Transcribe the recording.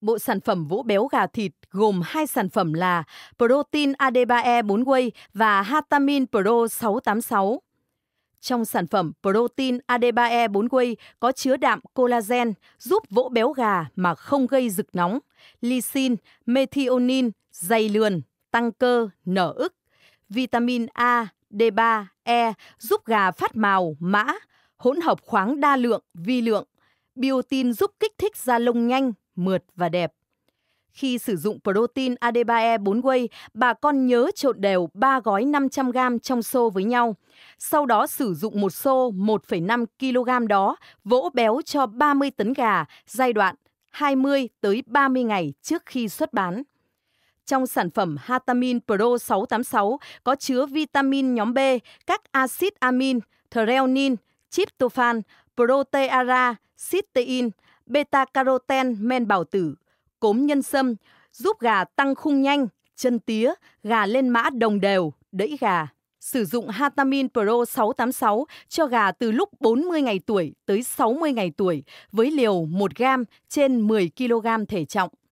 Bộ sản phẩm vỗ béo gà thịt gồm hai sản phẩm là Protein AD3E 4Whey và Hatamin Pro 686. Trong sản phẩm Protein AD3E 4Whey có chứa đạm collagen giúp vỗ béo gà mà không gây rực nóng, lysine, methionin dày lườn, tăng cơ, nở ức, vitamin A, D3, E giúp gà phát màu, mã, hỗn hợp khoáng đa lượng, vi lượng, biotin giúp kích thích da lông nhanh, mượt và đẹp. Khi sử dụng protein ad 4-way, e bà con nhớ trộn đều 3 gói 500g trong xô với nhau. Sau đó sử dụng một xô 1,5 kg đó vỗ béo cho 30 tấn gà giai đoạn 20 tới 30 ngày trước khi xuất bán. Trong sản phẩm Hatamin Pro 686 có chứa vitamin nhóm B, các axit amin, threonin, tryptophan, proteara, cystein, beta carotene, men bào tử, cốm nhân sâm, giúp gà tăng khung nhanh, chân tía, gà lên mã đồng đều, đẫy gà. Sử dụng Hatamin Pro 686 cho gà từ lúc 40 ngày tuổi tới 60 ngày tuổi với liều 1 gram trên 10 kg thể trọng.